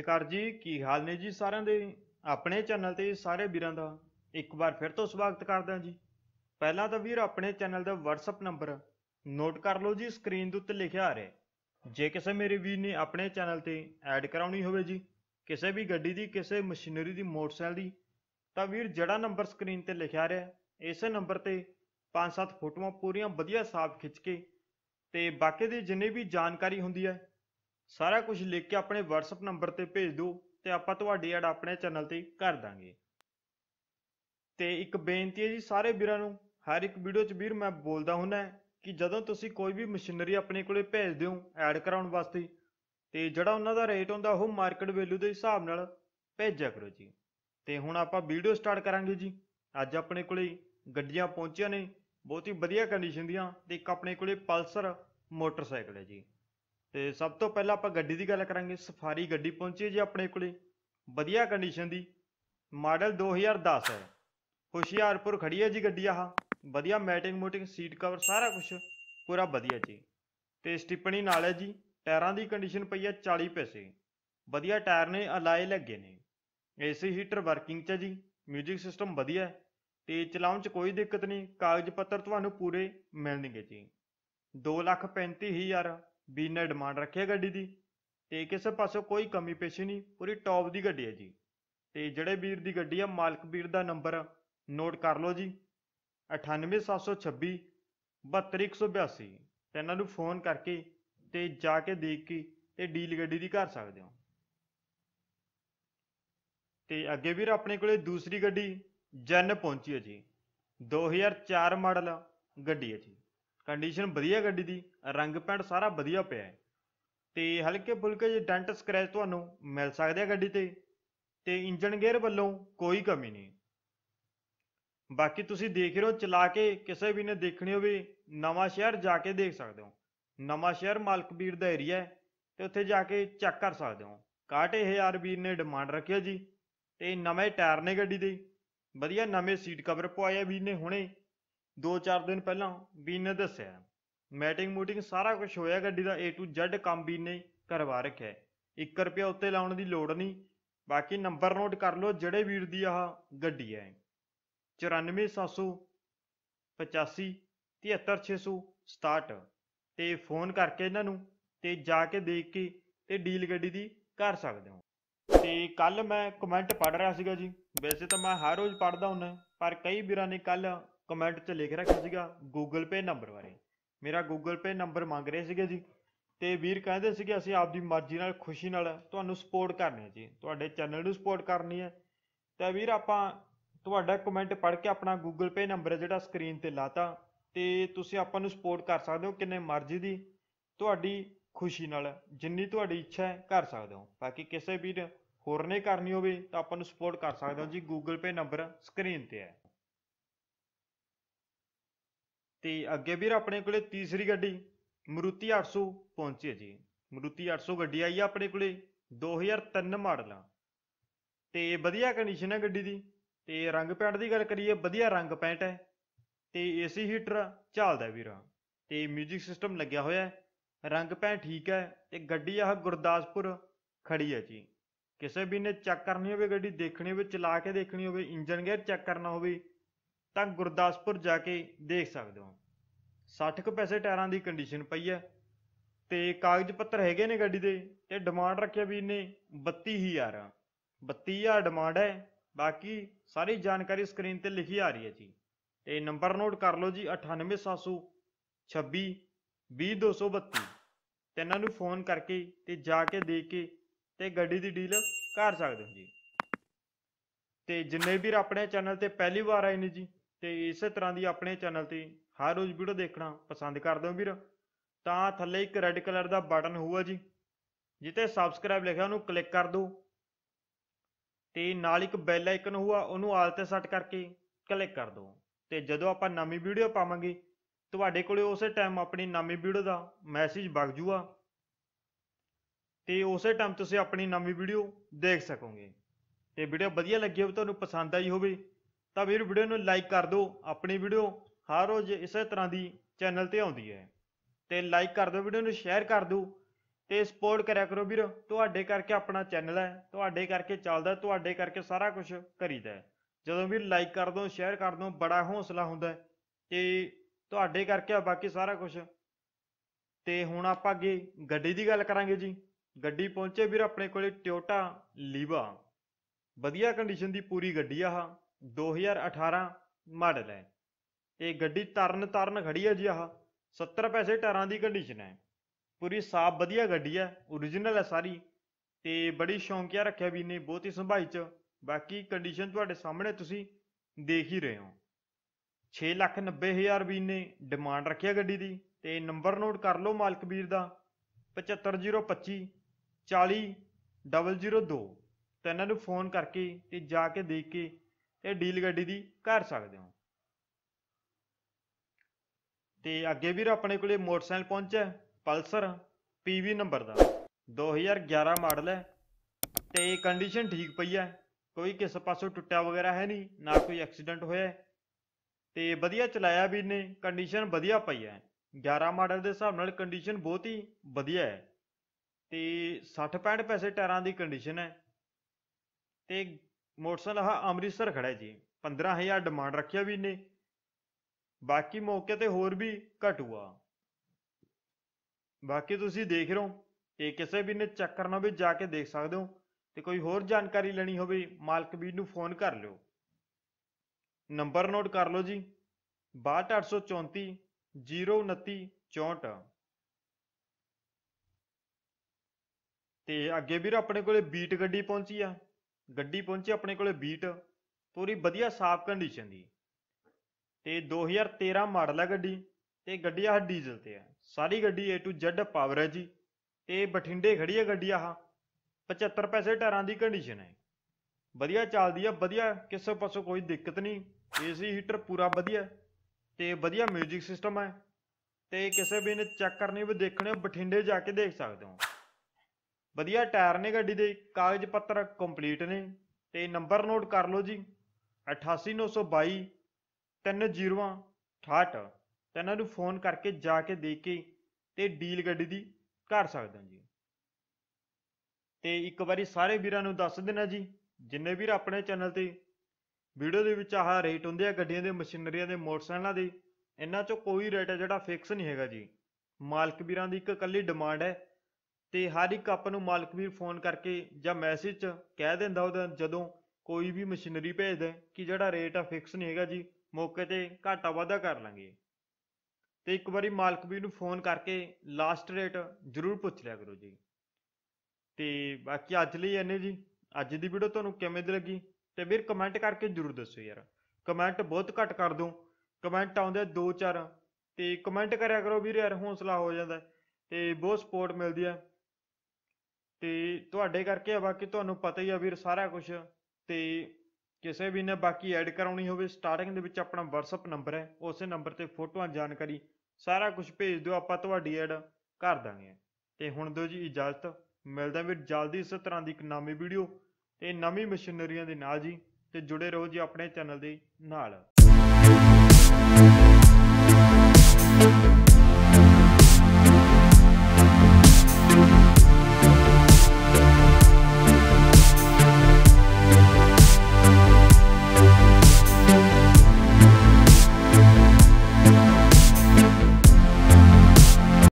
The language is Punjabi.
ਸ਼ਿਕਾਰ ਜੀ ਕੀ ਹਾਲ ਨੇ ਜੀ ਸਾਰਿਆਂ ਦੇ ਆਪਣੇ ਚੈਨਲ ਤੇ ਸਾਰੇ ਵੀਰਾਂ ਦਾ ਇੱਕ ਵਾਰ ਫਿਰ ਤੋਂ ਸਵਾਗਤ ਕਰਦਾ ਜੀ ਪਹਿਲਾਂ ਤਾਂ ਵੀਰ ਆਪਣੇ ਚੈਨਲ ਦਾ WhatsApp ਨੰਬਰ ਨੋਟ ਕਰ ਲਓ ਜੀ ਸਕਰੀਨ ਦੇ ਉੱਤੇ ਲਿਖਿਆ ਆ ਰਿਹਾ ਜੇ ਕਿਸੇ ਮੇਰੇ ਵੀਰ ਨੇ ਆਪਣੇ ਚੈਨਲ ਤੇ ਐਡ ਕਰਾਉਣੀ ਹੋਵੇ ਜੀ ਕਿਸੇ ਵੀ ਗੱਡੀ ਦੀ ਕਿਸੇ ਮਸ਼ੀਨਰੀ ਦੀ ਮੋਟਰਸਾਈਕਲ ਦੀ ਤਾਂ ਵੀਰ ਜਿਹੜਾ ਨੰਬਰ ਸਕਰੀਨ ਤੇ ਲਿਖਿਆ ਆ ਰਿਹਾ ਇਸੇ ਨੰਬਰ ਤੇ 5-7 ਫੋਟੋਆਂ ਪੂਰੀਆਂ ਵਧੀਆ ਸਾਫ਼ ਖਿੱਚ ਕੇ ਤੇ ਬਾਕੀ ਦੀ ਜਿੰਨੀ ਵੀ ਜਾਣਕਾਰੀ ਹੁੰਦੀ ਹੈ ਸਾਰਾ ਕੁਝ ਲਿਖ ਕੇ ਆਪਣੇ WhatsApp ਨੰਬਰ ਤੇ ਭੇਜ ਦਿਓ ਤੇ ਆਪਾਂ ਤੁਹਾਡੀ ਐਡ ਆਪਣੇ ਚੈਨਲ ਤੇ ਕਰ ਦਾਂਗੇ ਤੇ ਇੱਕ ਬੇਨਤੀ ਹੈ ਜੀ ਸਾਰੇ ਵੀਰਾਂ ਨੂੰ ਹਰ ਇੱਕ ਵੀਡੀਓ 'ਚ ਵੀਰ ਮੈਂ ਬੋਲਦਾ ਹੁੰਨਾ ਕਿ ਜਦੋਂ ਤੁਸੀਂ ਕੋਈ ਵੀ ਮਸ਼ੀਨਰੀ ਆਪਣੇ ਕੋਲੇ ਭੇਜ ਦਿਓ ਐਡ ਕਰਾਉਣ ਵਾਸਤੇ ਤੇ ਜਿਹੜਾ ਉਹਨਾਂ ਦਾ ਰੇਟ ਹੁੰਦਾ ਉਹ ਮਾਰਕੀਟ ਵੈਲਿਊ ਦੇ ਹਿਸਾਬ ਨਾਲ ਭੇਜਿਆ ਕਰੋ ਜੀ ਤੇ ਹੁਣ ਆਪਾਂ ਵੀਡੀਓ ਸਟਾਰਟ ਕਰਾਂਗੇ ਜੀ ਅੱਜ ਆਪਣੇ ਕੋਲੇ ਗੱਡੀਆਂ ਪਹੁੰਚੀਆਂ ਨੇ ਬਹੁਤ ਹੀ ਵਧੀਆ ਕੰਡੀਸ਼ਨ ਦੀਆਂ ਤੇ ਇੱਕ ਆਪਣੇ ਕੋਲੇ ਪਲਸਰ ਮੋਟਰਸਾਈਕਲ ਹੈ ਜੀ ਤੇ ਸਭ ਤੋਂ ਪਹਿਲਾਂ ਆਪਾਂ ਗੱਡੀ ਦੀ ਗੱਲ ਕਰਾਂਗੇ ਸਫਾਰੀ ਗੱਡੀ ਪਹੁੰਚੀ ਜੀ ਆਪਣੇ ਕੋਲੇ ਵਧੀਆ ਕੰਡੀਸ਼ਨ ਦੀ ਮਾਡਲ 2010 ਹੈ ਹੁਸ਼ਿਆਰਪੁਰ ਖੜੀ ਹੈ ਜੀ ਗੱਡੀ ਆਹ ਵਧੀਆ ਮੈਟਿੰਗ ਮੋਟਿੰਗ ਸੀਟ ਕਵਰ ਸਾਰਾ ਕੁਝ ਪੂਰਾ ਵਧੀਆ ਜੀ ਤੇ ਸਟਿਪਣੀ ਨਾਲ ਹੈ ਜੀ ਟਾਇਰਾਂ ਦੀ ਕੰਡੀਸ਼ਨ ਪਈ ਹੈ 40 ਪੈਸੇ ਵਧੀਆ ਟਾਇਰ ਨੇ ਅਲਾਈ ਲੱਗੇ ਨੇ ਏਸੀ ਹੀਟਰ ਵਰਕਿੰਗ 'ਚ ਹੈ ਜੀ 뮤직 ਸਿਸਟਮ ਵਧੀਆ ਹੈ ਤੇ ਚਲਾਉਣ 'ਚ ਕੋਈ ਦਿੱਕਤ ਨਹੀਂ ਕਾਗਜ਼ ਪੱਤਰ ਤੁਹਾਨੂੰ ਪੂਰੇ ਮਿਲਣਗੇ ਜੀ 2 ਲੱਖ 35 ਹਜ਼ਾਰ ਵੀਰ ਨੇ ਡਿਮਾਂਡ ਰੱਖੀ ਹੈ ਗੱਡੀ ਦੀ ਤੇ ਕਿਸੇ ਪਾਸੋਂ ਕੋਈ ਕਮੀ ਪੇਸ਼ੀ ਨਹੀਂ ਪੂਰੀ ਟੌਪ ਦੀ ਗੱਡੀ ਹੈ ਜੀ ਤੇ ਜਿਹੜੇ ਵੀਰ ਦੀ ਗੱਡੀ ਆ ਮਾਲਕ ਵੀਰ ਦਾ ਨੰਬਰ ਨੋਟ ਕਰ ਲਓ ਜੀ 98726 72182 ਤੇ ਇਹਨਾਂ ਨੂੰ ਫੋਨ ਕਰਕੇ ਤੇ ਜਾ ਕੇ ਦੇਖ ਕੇ ਤੇ ਡੀਲ ਗੱਡੀ ਦੀ ਕਰ ਸਕਦੇ ਹੋ ਤੇ ਅੱਗੇ ਵੀਰ ਆਪਣੇ ਕੋਲੇ ਦੂਸਰੀ ਗੱਡੀ ਜਨ ਪਹੁੰਚੀ ਹੈ ਜੀ 2004 ਮਾਡਲ ਗੱਡੀ ਹੈ ਜੀ ਕੰਡੀਸ਼ਨ ਵਧੀਆ ਗੱਡੀ ਦੀ ਰੰਗ ਪੈਂਟ ਸਾਰਾ ਵਧੀਆ ਪਿਆ ਹੈ ਤੇ ਹਲਕੇ ਫੁਲਕੇ ਜੇ ਡੈਂਟ ਸਕ੍ਰੈਚ ਤੁਹਾਨੂੰ ਮਿਲ ਸਕਦੇ ਆ ਗੱਡੀ ਤੇ ਤੇ ਇੰਜਨ ਗੇਅਰ ਵੱਲੋਂ ਕੋਈ ਕਮੀ ਨਹੀਂ ਬਾਕੀ ਤੁਸੀਂ ਦੇਖ ਰਹੇ ਹੋ ਚਲਾ ਕੇ ਕਿਸੇ ਵੀ ਨੇ ਦੇਖਣੀ ਹੋਵੇ ਨਵਾਂ ਸ਼ਹਿਰ ਜਾ ਕੇ ਦੇਖ ਸਕਦੇ ਹੋ ਨਵਾਂ ਸ਼ਹਿਰ ਮਾਲਕਬੀਰ ਦਾ ਏਰੀਆ ਹੈ ਤੇ ਉੱਥੇ ਜਾ ਕੇ ਚੈੱਕ ਕਰ ਸਕਦੇ ਹੋ 61000 ਵੀਰ ਨੇ ਡਿਮਾਂਡ ਰੱਖਿਆ ਜੀ ਤੇ ਨਵੇਂ ਟਾਇਰ ਨੇ ਗੱਡੀ ਦੇ ਵਧੀਆ ਨਵੇਂ ਸੀਟ ਕਵਰ ਪਵਾਇਆ ਵੀਰ ਨੇ ਹੁਣੇ 2-4 ਦਿਨ ਪਹਿਲਾਂ ਵੀਰ ਨੇ ਦੱਸਿਆ ਮੈਟਿੰਗ ਮੂਟਿੰਗ ਸਾਰਾ ਕੁਝ ਹੋਇਆ ਗੱਡੀ ਦਾ A to Z ਕੰਮ ਵੀਰ ਨੇ ਕਰਵਾ ਰੱਖਿਆ 1 ਰੁਪਿਆ ਉੱਤੇ ਲਾਉਣ ਦੀ ਲੋੜ ਨਹੀਂ ਬਾਕੀ ਨੰਬਰ ਨੋਟ ਕਰ ਲਓ ਜਿਹੜੇ ਵੀਰ ਦੀ ਆਹ ਗੱਡੀ ਹੈ 94785 73667 ਤੇ ਫੋਨ ਕਰਕੇ ਇਹਨਾਂ ਨੂੰ ਤੇ ਜਾ ਕੇ ਦੇਖ ਕੇ ਤੇ ਡੀਲ ਗੱਡੀ ਦੀ ਕਰ ਸਕਦੇ ਹੋ ਤੇ ਕੱਲ ਮੈਂ ਕਮੈਂਟ ਪੜ ਰਿਹਾ ਸੀਗਾ ਜੀ ਵੈਸੇ ਤਾਂ ਮੈਂ ਹਰ ਰੋਜ਼ ਪੜਦਾ ਹੁੰਨਾ ਪਰ ਕਈ ਵੀਰਾਂ ਨੇ ਕੱਲ ਕਮੈਂਟ 'ਚ ਲਿਖ ਰੱਖਿਆ ਸੀਗਾ Google Pay ਨੰਬਰ ਬਾਰੇ ਮੇਰਾ Google Pay ਨੰਬਰ ਮੰਗ ਰਹੇ ਸੀਗੇ ਜੀ ਤੇ ਵੀਰ ਕਹਿੰਦੇ ਸੀਗੇ ਅਸੀਂ ਆਪਦੀ ਮਰਜ਼ੀ ਨਾਲ ਖੁਸ਼ੀ ਨਾਲ ਤੁਹਾਨੂੰ ਸਪੋਰਟ ਕਰਨੀ ਹੈ ਜੀ ਤੁਹਾਡੇ ਚੈਨਲ ਨੂੰ ਸਪੋਰਟ ਕਰਨੀ ਹੈ ਤਾਂ ਵੀਰ ਆਪਾਂ ਤੁਹਾਡਾ ਕਮੈਂਟ ਪੜ੍ਹ ਕੇ ਆਪਣਾ Google Pay ਨੰਬਰ ਜਿਹੜਾ ਸਕਰੀਨ ਤੇ ਲਾਤਾ ਤੇ ਤੁਸੀਂ ਆਪਾਂ ਨੂੰ ਸਪੋਰਟ ਕਰ ਸਕਦੇ ਹੋ ਕਿੰਨੇ ਮਰਜ਼ੀ ਦੀ ਤੁਹਾਡੀ ਖੁਸ਼ੀ ਨਾਲ ਜਿੰਨੀ ਤੁਹਾਡੀ ਇੱਛਾ ਹੈ ਕਰ ਸਕਦੇ ਹੋ ਬਾਕੀ ਕਿਸੇ ਵੀ ਹੋਰ ਨੇ ਕਰਨੀ ਹੋਵੇ ਤਾਂ ਆਪਾਂ ਨੂੰ ਸਪੋਰਟ ਕਰ ਸਕਦੇ ਹੋ ਜੀ Google Pay ਨੰਬਰ ਸਕਰੀਨ ਤੇ ਹੈ ਤੇ ਅੱਗੇ ਵੀਰ ਆਪਣੇ ਕੋਲੇ ਤੀਸਰੀ ਗੱਡੀ ਮਰੂਤੀ 800 ਪਹੁੰਚੀ ਹੈ ਜੀ ਮਰੂਤੀ 800 ਗੱਡੀ ਆਈ ਆ ਆਪਣੇ ਕੋਲੇ 2003 ਮਾਡਲ ਆ ਤੇ ਵਧੀਆ ਕੰਡੀਸ਼ਨ ਹੈ ਗੱਡੀ ਦੀ ਤੇ ਰੰਗ ਪੈਂਟ ਦੀ ਗੱਲ ਕਰੀਏ ਵਧੀਆ ਰੰਗ ਪੈਂਟ ਹੈ ਤੇ ਏਸੀ ਹੀਟਰ ਚੱਲਦਾ ਵੀਰ ਤੇ 뮤직 ਸਿਸਟਮ ਲੱਗਿਆ ਹੋਇਆ ਹੈ ਰੰਗ ਪੈਂਟ ਠੀਕ ਹੈ ਤੇ ਗੱਡੀ ਆਹ ਗੁਰਦਾਸਪੁਰ ਖੜੀ ਹੈ ਜੀ ਕਿਸੇ ਵੀ ਨੇ ਚੈੱਕ ਕਰਨੀ ਹੋਵੇ ਗੱਡੀ ਦੇਖਣੀ ਹੋਵੇ ਚਲਾ ਕੇ ਦੇਖਣੀ ਹੋਵੇ ਇੰਜਨ ਗੇਅਰ ਚੈੱਕ ਕਰਨਾ ਹੋਵੇ ਤਾਂ ਗੁਰਦਾਸਪੁਰ ਜਾ ਕੇ ਦੇਖ ਸਕਦੇ ਹੋ 60 ਕੁ ਪੈਸੇ ਟਾਇਰਾਂ ਦੀ ਕੰਡੀਸ਼ਨ ਪਈ ਹੈ ਤੇ ਕਾਗਜ਼ ਪੱਤਰ ਹੈਗੇ ਨੇ ਗੱਡੀ ਦੇ ਤੇ ਡਿਮਾਂਡ ਰੱਖਿਆ ਵੀ ਇਹਨੇ 32000 32000 ਡਿਮਾਂਡ ਹੈ ਬਾਕੀ ਸਾਰੀ ਜਾਣਕਾਰੀ ਸਕਰੀਨ ਤੇ ਲਿਖੀ ਆ ਰਹੀ ਹੈ ਜੀ ਤੇ ਨੰਬਰ ਨੋਟ ਕਰ ਲਓ ਜੀ 98726 20232 ਤੇ ਇਹਨਾਂ ਨੂੰ ਫੋਨ ਕਰਕੇ ਤੇ ਜਾ ਕੇ ਦੇਖ ਕੇ ਤੇ ਗੱਡੀ ਦੀ ਡੀਲ ਕਰ ਸਕਦੇ ਹੋ ਜੀ ਤੇ ਜਿੰਨੇ ਵੀਰ ਆਪਣੇ ਚੈਨਲ ਤੇ ਪਹਿਲੀ ਵਾਰ ਆਏ ਨੇ ਜੀ ਤੇ ਇਸੇ ਤਰ੍ਹਾਂ ਦੀ ਆਪਣੇ ਚੈਨਲ ਤੇ ਹਰ ਰੋਜ਼ ਵੀਡੀਓ ਦੇਖਣਾ ਪਸੰਦ ਕਰਦੇ ਹੋ ਵੀਰ ਤਾਂ ਥੱਲੇ ਇੱਕ ਰੈੱਡ ਕਲਰ ਦਾ ਬਟਨ ਹੋਊਗਾ ਜੀ ਜਿੱਤੇ ਸਬਸਕ੍ਰਾਈਬ ਲਿਖਿਆ ਉਹਨੂੰ ਕਲਿੱਕ ਕਰ ਦਿਓ ਤੇ ਨਾਲ ਇੱਕ ਬੈਲ ਆਈਕਨ ਹੋਊਗਾ ਉਹਨੂੰ ਆਲ ਤੇ ਸੈੱਟ ਕਰਕੇ ਕਲਿੱਕ ਕਰ ਦਿਓ ਤੇ ਜਦੋਂ ਆਪਾਂ ਨਵੀਂ ਵੀਡੀਓ ਪਾਵਾਂਗੇ ਤੁਹਾਡੇ ਕੋਲੇ ਉਸੇ ਟਾਈਮ ਆਪਣੀ ਨਵੀਂ ਵੀਡੀਓ ਦਾ ਮੈਸੇਜ ਵਗ ਜੂਗਾ ਤੇ ਉਸੇ ਟਾਈਮ ਤੁਸੀਂ ਆਪਣੀ ਨਵੀਂ ਵੀਡੀਓ ਦੇਖ ਸਕੋਗੇ ਤੇ ਵੀਡੀਓ ਵਧੀਆ ਲੱਗੀ ਹੋਵੇ ਤੁਹਾਨੂੰ ਪਸੰਦ ਆਈ ਹੋਵੇ ਤਾਂ ਵੀਰ ਵੀਡੀਓ ਨੂੰ ਲਾਈਕ ਕਰ ਦਿਓ ਆਪਣੀ ਵੀਡੀਓ ਹਰ ਰੋਜ਼ ਇਸੇ ਤਰ੍ਹਾਂ ਦੀ ਚੈਨਲ ਤੇ ਆਉਂਦੀ ਹੈ ਤੇ ਲਾਈਕ ਕਰ ਦਿਓ ਵੀਡੀਓ ਨੂੰ ਸ਼ੇਅਰ ਕਰ ਦਿਓ ਤੇ ਸਪੋਰਟ ਕਰਿਆ ਕਰੋ ਵੀਰ ਤੁਹਾਡੇ ਕਰਕੇ ਆਪਣਾ ਚੈਨਲ ਹੈ ਤੁਹਾਡੇ ਕਰਕੇ ਚੱਲਦਾ ਤੁਹਾਡੇ ਕਰਕੇ ਸਾਰਾ ਕੁਝ ਕਰੀਦਾ ਹੈ ਜਦੋਂ ਵੀ ਲਾਈਕ ਕਰ ਦੋ ਸ਼ੇਅਰ ਕਰ ਦੋ ਬੜਾ ਹੌਸਲਾ ਹੁੰਦਾ ਤੇ ਤੁਹਾਡੇ ਕਰਕੇ ਆ ਬਾਕੀ ਸਾਰਾ ਕੁਝ ਤੇ ਹੁਣ ਆਪਾਂ ਅੱਗੇ ਗੱਡੀ ਦੀ ਗੱਲ ਕਰਾਂਗੇ ਜੀ ਗੱਡੀ ਪਹੁੰਚੇ ਵੀਰ ਆਪਣੇ ਕੋਲੇ ਟਿਓਟਾ ਲੀਵਾ ਵਧੀਆ ਕੰਡੀਸ਼ਨ ਦੀ ਪੂਰੀ ਗੱਡੀ ਆ 2018 ਮਾਡਲ ਹੈ ਇਹ ਗੱਡੀ ਤਰਨ ਤਰਨ ਖੜੀ ਹੈ ਜੀ ਆਹ 70 ਪੈਸੇ ਟਾਇਰਾਂ ਦੀ ਕੰਡੀਸ਼ਨ ਹੈ ਪੂਰੀ ਸਾਫ ਵਧੀਆ ਗੱਡੀ ਹੈ origignal ਹੈ ਸਾਰੀ ਤੇ ਬੜੀ ਸ਼ੌਂਕਿਆ ਰੱਖਿਆ ਵੀ ਨੇ ਬਹੁਤ ਹੀ ਸੰਭਾਈ ਚ ਬਾਕੀ ਕੰਡੀਸ਼ਨ ਤੁਹਾਡੇ ਸਾਹਮਣੇ ਤੁਸੀਂ ਦੇਖ ਹੀ ਰਹੇ ਹੋ 690000 ਵੀ ਨੇ ਡਿਮਾਂਡ ਰੱਖਿਆ ਗੱਡੀ ਦੀ ਤੇ ਨੰਬਰ ਨੋਟ ਕਰ ਲਓ ਮਾਲਕ ਵੀਰ ਦਾ 75025 40 002 ਤੇ ਇਹਨਾਂ ਨੂੰ ਫੋਨ ਕਰਕੇ ਤੇ ਜਾ ਕੇ ਦੇਖ ਕੇ ਤੇ ਡੀਲ ਗੱਡੀ ਦੀ ਕਰ ਸਕਦੇ ਹੋ ਤੇ ਅੱਗੇ ਵੀਰ ਆਪਣੇ ਕੋਲੇ ਮੋਟਰਸਾਈਕਲ ਪਹੁੰਚਿਆ ਪਲਸਰ ਪੀਵੀ ਨੰਬਰ ਦਾ 2011 ਮਾਡਲ ਹੈ ਤੇ ਕੰਡੀਸ਼ਨ ਠੀਕ ਪਈ ਹੈ ਕੋਈ ਕਿਸੇ ਪਾਸੋਂ ਟੁੱਟਿਆ ਵਗੈਰਾ ਹੈ ਨਹੀਂ ਨਾ ਕੋਈ ਐਕਸੀਡੈਂਟ ਹੋਇਆ ਤੇ ਵਧੀਆ ਚਲਾਇਆ ਵੀ ਨੇ ਕੰਡੀਸ਼ਨ ਵਧੀਆ ਪਈ ਹੈ 11 ਮਾਡਲ ਦੇ ਹਿਸਾਬ ਨਾਲ ਕੰਡੀਸ਼ਨ ਬਹੁਤ ਹੀ ਵਧੀਆ ਹੈ ਤੇ 60 65 ਪੈਸੇ ਟਾਇਰਾਂ ਦੀ ਕੰਡੀਸ਼ਨ ਹੈ ਤੇ ਮੋਟਰਸਾਈਕਲ ਆ ਅੰਮ੍ਰਿਤਸਰ ਖੜਾ ਜੀ 15000 ਡਿਮਾਂਡ ਰੱਖਿਆ ਵੀ ਨੇ ਬਾਕੀ ਮੌਕੇ ਤੇ ਹੋਰ ਵੀ ਘਟੂਆ ਬਾਕੀ ਤੁਸੀਂ ਦੇਖ ਰਹੇ ਹੋ ਇਹ ਕਿਸੇ ਵੀ ਨੇ ਚੈੱਕ ਕਰਨਾ ਵੀ ਜਾ ਕੇ ਦੇਖ ਸਕਦੇ ਹੋ ਤੇ ਕੋਈ ਹੋਰ ਜਾਣਕਾਰੀ ਲੈਣੀ ਹੋਵੇ ਮਾਲਕ ਵੀਰ ਨੂੰ ਫੋਨ ਕਰ ਲਿਓ ਨੰਬਰ ਨੋਟ ਕਰ ਲਓ ਜੀ 62834 02964 ਤੇ ਅੱਗੇ ਵੀਰ ਆਪਣੇ ਕੋਲੇ ਬੀਟ ਗੱਡੀ ਪਹੁੰਚੀ ਆ ਗੱਡੀ ਪਹੁੰਚੀ ਆਪਣੇ ਕੋਲੇ ਬੀਟ ਪੂਰੀ ਵਧੀਆ ਸਾਫ਼ ਕੰਡੀਸ਼ਨ ਦੀ ਤੇ 2013 ਮਾਡਲ ਹੈ ਗੱਡੀ ਤੇ ਗੱਡੀ ਆ ਡੀਜ਼ਲ ਤੇ ਆ ਸਾਰੀ ਗੱਡੀ A to Z ਪਾਵਰ ਹੈ ਜੀ ਤੇ ਬਠਿੰਡੇ ਖੜੀ ਹੈ ਗੱਡੀ ਆ 75 ਪੈਸੇ ਟਾਇਰਾਂ ਦੀ ਕੰਡੀਸ਼ਨ ਹੈ ਵਧੀਆ ਚੱਲਦੀ ਆ ਵਧੀਆ ਕਿਸੇ ਪਾਸੋਂ ਕੋਈ ਦਿੱਕਤ ਨਹੀਂ ਏਸੀ ਹੀਟਰ ਪੂਰਾ ਵਧੀਆ ਤੇ ਵਧੀਆ 뮤직 ਸਿਸਟਮ ਹੈ ਤੇ ਕਿਸੇ ਵੀ ਨੇ ਚੈੱਕ ਕਰਨੀ ਵੀ ਦੇਖਣੇ ਬਠਿੰਡੇ ਜਾ ਕੇ ਦੇਖ ਸਕਦੇ ਹੋ ਵਧੀਆ ਟਾਇਰ ਨੇ ਗੱਡੀ ਦੇ ਕਾਗਜ਼ ਪੱਤਰ ਕੰਪਲੀਟ ਨੇ ਤੇ ਨੰਬਰ ਨੋਟ ਕਰ ਲਓ ਜੀ 88922 3068 ਤੇ ਇਹਨਾਂ ਨੂੰ ਫੋਨ ਕਰਕੇ ਜਾ ਕੇ ਦੇਖ ਕੇ ਤੇ ਡੀਲ ਗੱਡੀ ਦੀ ਕਰ ਸਕਦੇ ਜੀ ਤੇ ਇੱਕ ਵਾਰੀ ਸਾਰੇ ਵੀਰਾਂ ਨੂੰ ਦੱਸ ਦੇਣਾ ਜੀ ਜਿੰਨੇ ਵੀਰ ਆਪਣੇ ਚੈਨਲ ਤੇ ਵੀਡੀਓ ਦੇ ਵਿੱਚ ਆਹ ਰੇਟ ਹੁੰਦੇ ਆ ਗੱਡੀਆਂ ਦੇ ਮਸ਼ੀਨਰੀਆਂ ਦੇ ਮੋਟਰਸਾਈਕਲਾਂ ਦੇ ਇਹਨਾਂ ਚੋਂ ਕੋਈ ਰੇਟ ਹੈ ਜਿਹੜਾ ਫਿਕਸ ਨਹੀਂ ਹੈਗਾ ਜੀ ਮਾਲਕ ਵੀਰਾਂ ਦੀ ਇੱਕ ਇਕੱਲੀ ਡਿਮਾਂਡ ਹੈ ਤੇ ਹਰ ਇੱਕ ਆਪਾਂ ਨੂੰ ਮਾਲਕ ਵੀਰ ਫੋਨ ਕਰਕੇ ਜਾਂ ਮੈਸੇਜ 'ਚ ਕਹਿ ਦਿੰਦਾ ਉਹਦਾ ਜਦੋਂ ਕੋਈ ਵੀ ਮਸ਼ੀਨਰੀ ਭੇਜਦਾ ਕਿ ਜਿਹੜਾ ਰੇਟ ਆ ਫਿਕਸ ਨਹੀਂ ਹੈਗਾ ਜੀ ਮੌਕੇ ਤੇ ਘਾਟਾ ਵਾਧਾ ਕਰ ਲਾਂਗੇ ਤੇ ਇੱਕ ਵਾਰੀ ਮਾਲਕ ਵੀਰ ਨੂੰ ਫੋਨ ਕਰਕੇ ਲਾਸਟ ਰੇਟ ਜ਼ਰੂਰ ਪੁੱਛ ਲਿਆ ਕਰੋ ਜੀ ਤੇ ਬਾਕੀ ਅੱਜ ਲਈ ਇੰਨੇ ਜੀ ਅੱਜ ਦੀ ਵੀਡੀਓ ਤੁਹਾਨੂੰ ਕਿਵੇਂ ਦੀ ਲੱਗੀ ਤੇ ਵੀਰ ਕਮੈਂਟ ਕਰਕੇ ਜ਼ਰੂਰ ਦੱਸੋ ਯਾਰ ਕਮੈਂਟ ਬਹੁਤ ਘੱਟ ਕਰ ਦੋ ਕਮੈਂਟ ਆਉਂਦੇ ਦੋ ਚਾਰ ਤੇ ਕਮੈਂਟ ਕਰਿਆ ਕਰੋ ਵੀਰ ਯਾਰ ਹੌਸਲਾ ਹੋ ਜਾਂਦਾ ਤੇ ਬਹੁਤ ਸਪੋਰਟ ਮਿਲਦੀ ਹੈ ਤੇ ਤੁਹਾਡੇ ਕਰਕੇ ਆ ਬਾਕੀ ਤੁਹਾਨੂੰ ਪਤਾ ਹੀ ਆ ਵੀਰ ਸਾਰਾ ਕੁਝ ਤੇ ਕਿਸੇ ਵੀ ਨੇ ਬਾਕੀ ਐਡ ਕਰਾਉਣੀ ਹੋਵੇ ਸਟਾਰਟਿੰਗ ਦੇ ਵਿੱਚ ਆਪਣਾ WhatsApp ਨੰਬਰ ਹੈ ਉਸੇ ਨੰਬਰ ਤੇ ਫੋਟੋਆਂ ਜਾਣਕਾਰੀ ਸਾਰਾ ਕੁਝ ਭੇਜ ਦਿਓ ਆਪਾਂ ਤੁਹਾਡੀ ਐਡ ਕਰ ਦਾਂਗੇ ਤੇ ਹੁਣ ਦਿਓ ਜੀ ਇਜਾਜ਼ਤ ਮਿਲਦਾ ਵੀਰ ਜਲਦੀ ਇਸ ਤਰ੍ਹਾਂ ਦੀ ਇੱਕ ਨਵੀਂ ਵੀਡੀਓ ਤੇ ਨਵੀਂ ਮਸ਼ੀਨਰੀਆਂ ਦੇ ਨਾਲ ਜੀ ਤੇ ਜੁੜੇ ਰਹੋ ਜੀ ਆਪਣੇ ਚੈਨਲ ਦੇ ਨਾਲ